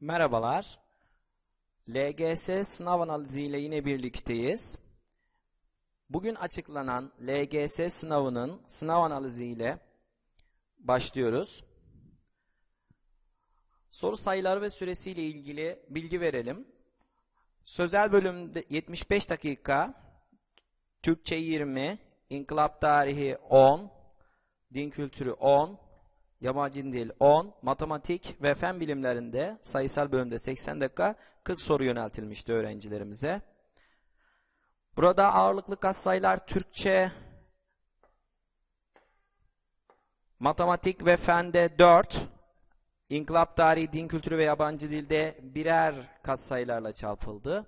Merhabalar. LGS sınav analizi ile yine birlikteyiz. Bugün açıklanan LGS sınavının sınav analizi ile başlıyoruz. Soru sayıları ve süresi ile ilgili bilgi verelim. Sözel bölümde 75 dakika, Türkçe 20, İnkılap tarihi 10, din kültürü 10, yabancı dil 10, matematik ve fen bilimlerinde sayısal bölümde 80 dakika 40 soru yöneltilmişti öğrencilerimize. Burada ağırlıklı katsayılar Türkçe, matematik ve fende 4, İnkılap tarihi, din kültürü ve yabancı dilde birer katsayılarla çarpıldı.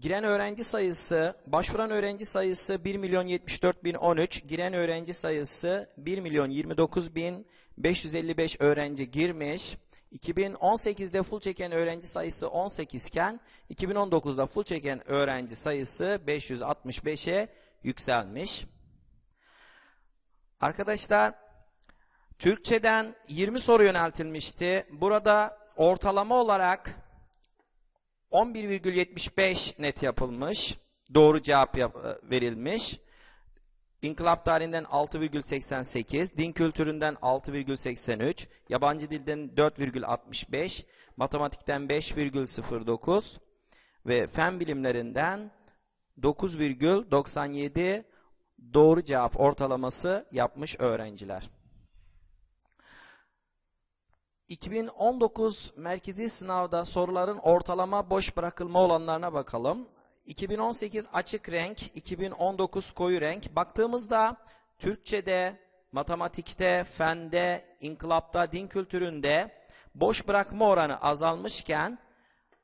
Giren öğrenci sayısı, başvuran öğrenci sayısı 1 milyon 74 bin 13, giren öğrenci sayısı 1 milyon 29 bin 555 öğrenci girmiş. 2018'de full çeken öğrenci sayısı 18 iken 2019'da full çeken öğrenci sayısı 565'e yükselmiş. Arkadaşlar Türkçeden 20 soru yöneltilmişti. Burada ortalama olarak 11,75 net yapılmış. Doğru cevap e, verilmiş. İnkılap tarihinden 6,88, din kültüründen 6,83, yabancı dilden 4,65, matematikten 5,09 ve fen bilimlerinden 9,97 doğru cevap ortalaması yapmış öğrenciler. 2019 merkezi sınavda soruların ortalama boş bırakılma olanlarına bakalım. 2018 açık renk, 2019 koyu renk. Baktığımızda Türkçe'de, matematikte, fende, inkılapta, din kültüründe boş bırakma oranı azalmışken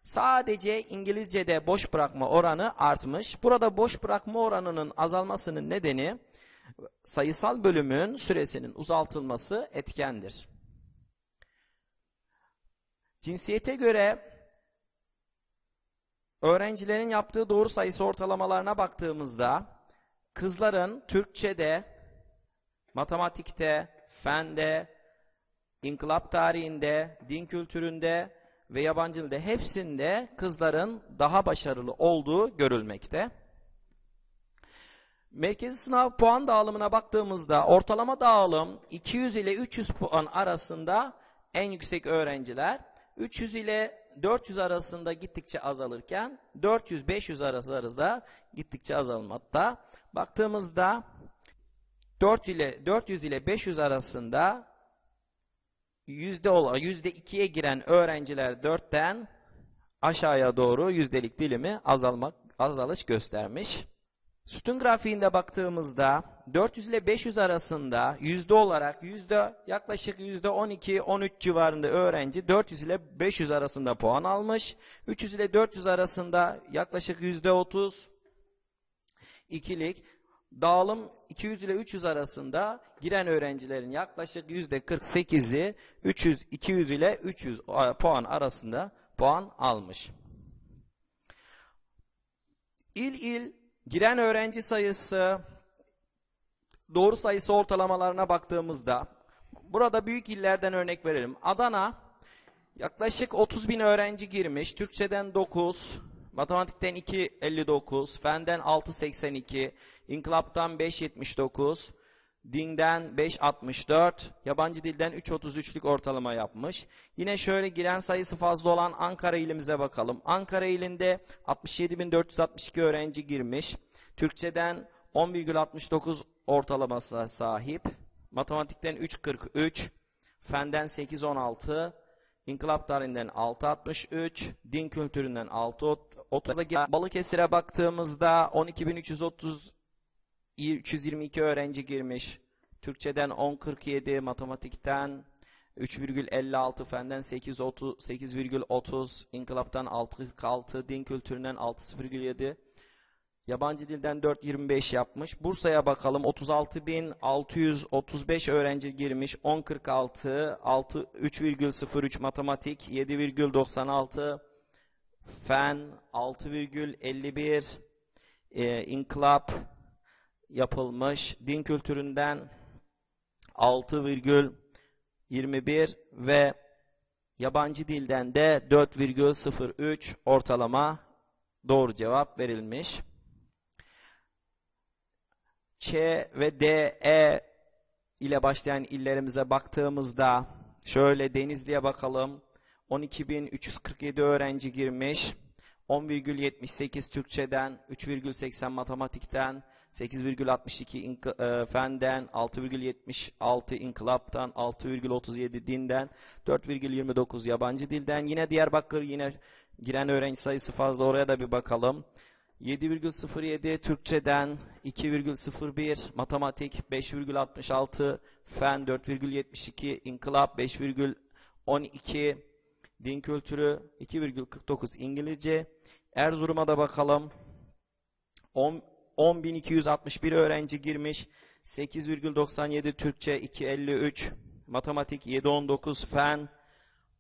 sadece İngilizce'de boş bırakma oranı artmış. Burada boş bırakma oranının azalmasının nedeni sayısal bölümün süresinin uzaltılması etkendir. Cinsiyete göre öğrencilerin yaptığı doğru sayısı ortalamalarına baktığımızda kızların Türkçe'de, matematikte, fende, inkılap tarihinde, din kültüründe ve yabancı dilde hepsinde kızların daha başarılı olduğu görülmekte. Merkezi sınav puan dağılımına baktığımızda ortalama dağılım 200 ile 300 puan arasında en yüksek öğrenciler 300 ile 400 arasında gittikçe azalırken 400-500 arasında gittikçe azalmakta. Baktığımızda 4 ile 400 ile 500 arasında yüzde olarak yüzde ikiye giren öğrenciler dörtten aşağıya doğru yüzdelik dilimi azalmak azalış göstermiş. Sütun grafiğinde baktığımızda 400 ile 500 arasında yüzde olarak yüzde yaklaşık yüzde 12-13 civarında öğrenci 400 ile 500 arasında puan almış. 300 ile 400 arasında yaklaşık yüzde 30 ikilik dağılım 200 ile 300 arasında giren öğrencilerin yaklaşık yüzde 48'i 300 200 ile 300 puan arasında puan almış. İl il Giren öğrenci sayısı doğru sayısı ortalamalarına baktığımızda burada büyük illerden örnek verelim. Adana yaklaşık 30 bin öğrenci girmiş. Türkçeden 9, matematikten 2.59, fenden 6.82, inkılaptan 5.79, dinden 5.64, yabancı dilden 3.33'lük ortalama yapmış. Yine şöyle giren sayısı fazla olan Ankara ilimize bakalım. Ankara ilinde 67.462 öğrenci girmiş. Türkçeden 10,69 ortalamasına sahip. Matematikten 3.43, fenden 8.16, İnkılap tarihinden 6.63, din kültüründen 6.30. Balıkesir'e baktığımızda 12.330 322 öğrenci girmiş. Türkçeden 10.47, matematikten 3,56, fenden 8,30, inkılaptan 6,46, din kültüründen 6,07, yabancı dilden 4,25 yapmış. Bursa'ya bakalım 36.635 öğrenci girmiş, 10,46, 3,03 matematik, 7,96, fen 6,51, e, inkılap yapılmış din kültüründen 6,21 ve yabancı dilden de 4,03 ortalama doğru cevap verilmiş. Ç ve D, E ile başlayan illerimize baktığımızda şöyle Denizli'ye bakalım. 12.347 öğrenci girmiş. 10,78 Türkçeden, 3,80 matematikten, 8,62 e, fenden, 6,76 inkılaptan, 6,37 dinden, 4,29 yabancı dilden. Yine Diyarbakır yine giren öğrenci sayısı fazla oraya da bir bakalım. 7,07 Türkçeden, 2,01 matematik, 5,66 fen, 4,72 inklap, 5,12 din kültürü, 2,49 İngilizce. Erzurum'a da bakalım. 10, 10.261 öğrenci girmiş. 8,97 Türkçe 2.53, matematik 7.19, fen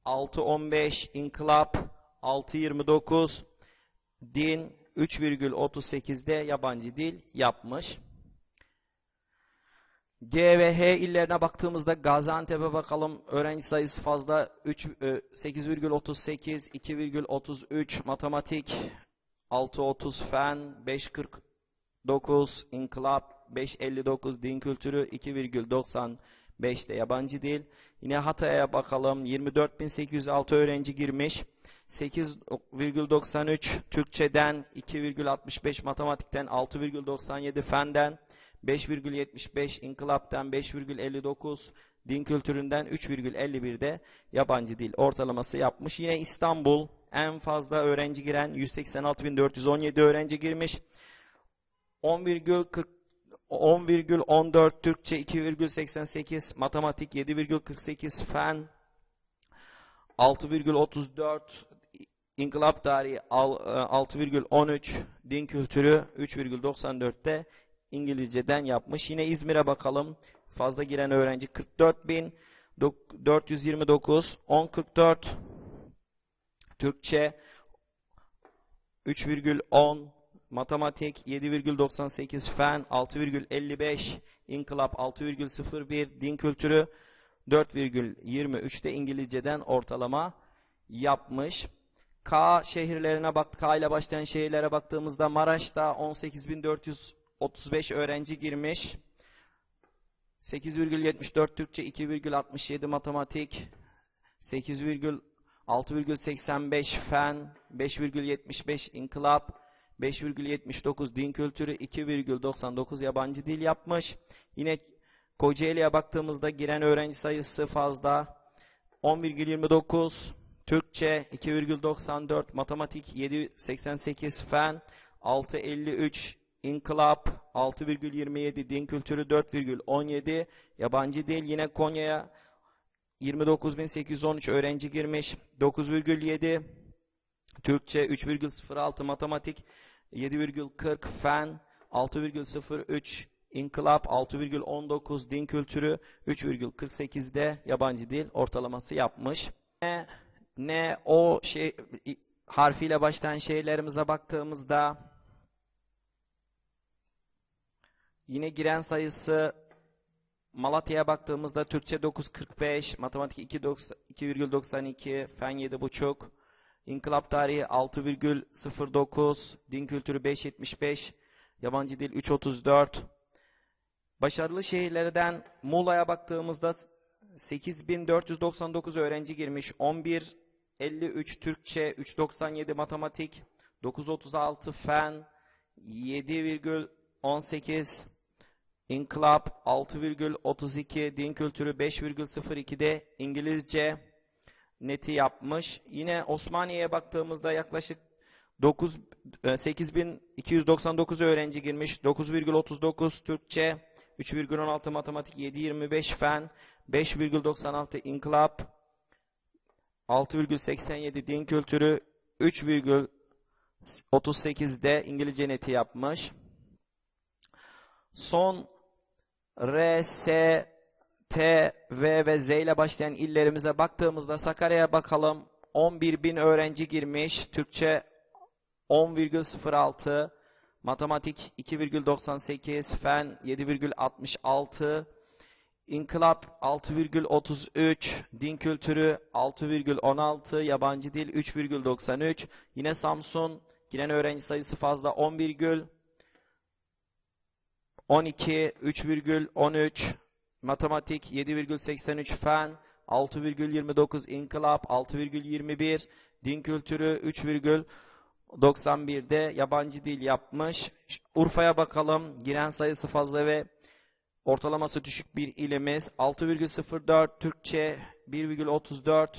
6.15, inkılap 6.29, din 3,38'de yabancı dil yapmış. G ve H illerine baktığımızda Gaziantep'e bakalım. Öğrenci sayısı fazla 8,38, 2,33 e, matematik, 6,30 fen, 5,40 9 İnkılap 5.59 Din Kültürü 2,95'te yabancı dil. Yine Hatay'a bakalım 24.806 öğrenci girmiş. 8,93 Türkçeden 2,65 matematikten 6,97 fenden 5,75 inkılaptan 5,59 din kültüründen 3,51'de yabancı dil ortalaması yapmış. Yine İstanbul en fazla öğrenci giren 186.417 öğrenci girmiş. 10,40 10,14 Türkçe 2,88 matematik 7,48 fen 6,34 İnkılap tarihi 6,13 e, din kültürü 3,94'te İngilizceden yapmış. Yine İzmir'e bakalım. Fazla giren öğrenci 44.429 1044 Türkçe 3,10 matematik 7,98, fen 6,55, inkılap 6,01, din kültürü 4,23'te İngilizceden ortalama yapmış. K şehirlerine baktık, K ile başlayan şehirlere baktığımızda Maraş'ta 18.435 öğrenci girmiş. 8,74 Türkçe, 2,67 matematik, 8,685 fen, 5,75 inkılap, 5,79 din kültürü, 2,99 yabancı dil yapmış. Yine Kocaeli'ye baktığımızda giren öğrenci sayısı fazla. 10,29 Türkçe 2,94 matematik 7,88 fen 6,53 İnkılap 6,27 din kültürü 4,17 yabancı dil yine Konya'ya 29.813 öğrenci girmiş 9,7 Türkçe 3,06 matematik 7,40 fen, 6,03 inkılap, 6,19 din kültürü, de yabancı dil ortalaması yapmış. Ne, ne o şey harfiyle başlayan şeylerimize baktığımızda yine giren sayısı Malatya'ya baktığımızda Türkçe 9.45, matematik 2.92, fen 7.5, İnkılap tarihi 6,09, din kültürü 5,75, yabancı dil 3,34. Başarılı şehirlerden Muğla'ya baktığımızda 8499 öğrenci girmiş, 11,53 Türkçe, 3,97 matematik, 9,36 fen, 7,18 İnkılap 6,32, din kültürü 5,02'de İngilizce neti yapmış. Yine Osmaniye'ye baktığımızda yaklaşık 8299 e, öğrenci girmiş. 9,39 Türkçe, 3,16 matematik, 7,25 fen, 5,96 inkılap, 6,87 din kültürü, 3.38 de İngilizce neti yapmış. Son RS T, V ve Z ile başlayan illerimize baktığımızda Sakarya'ya bakalım. 11 bin öğrenci girmiş. Türkçe 10,06. Matematik 2,98. Fen 7,66. İnkılap 6,33, din kültürü 6,16, yabancı dil 3,93, yine Samsun giren öğrenci sayısı fazla 10, 12, 3,13, matematik 7,83 fen, 6,29 inkılap, 6,21 din kültürü, 3,91'de yabancı dil yapmış. Urfa'ya bakalım. Giren sayısı fazla ve ortalaması düşük bir ilimiz. 6,04 Türkçe, 1,34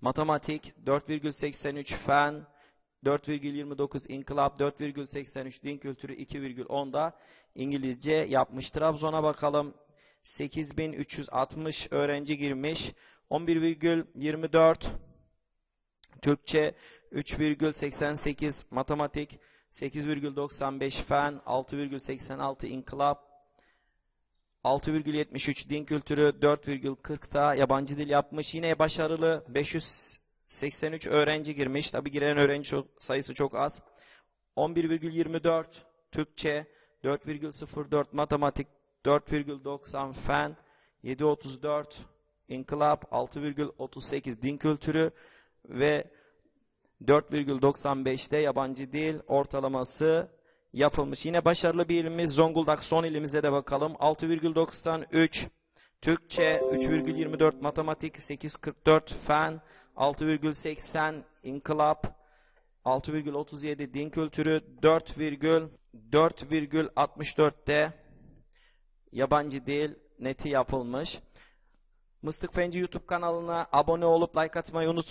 matematik, 4,83 fen, 4,29 inkılap, 4,83 din kültürü, 2,10'da İngilizce yapmış. Trabzon'a bakalım. 8360 öğrenci girmiş. 11,24 Türkçe 3,88 matematik 8,95 fen 6,86 inkılap 6,73 din kültürü 4.40 4,40'da yabancı dil yapmış. Yine başarılı 583 öğrenci girmiş. Tabi giren öğrenci çok, sayısı çok az. 11,24 Türkçe 4,04 matematik, 4,90 fen, 7,34 inkılap, 6,38 din kültürü ve 4,95'te yabancı dil ortalaması yapılmış. Yine başarılı bir ilimiz Zonguldak son ilimize de bakalım. 6,93 Türkçe 3,24 matematik 8,44 fen 6,80 inkılap 6,37 din kültürü 4, 4,64'te yabancı dil neti yapılmış. Mıstık Fenci YouTube kanalına abone olup like atmayı unutmayın.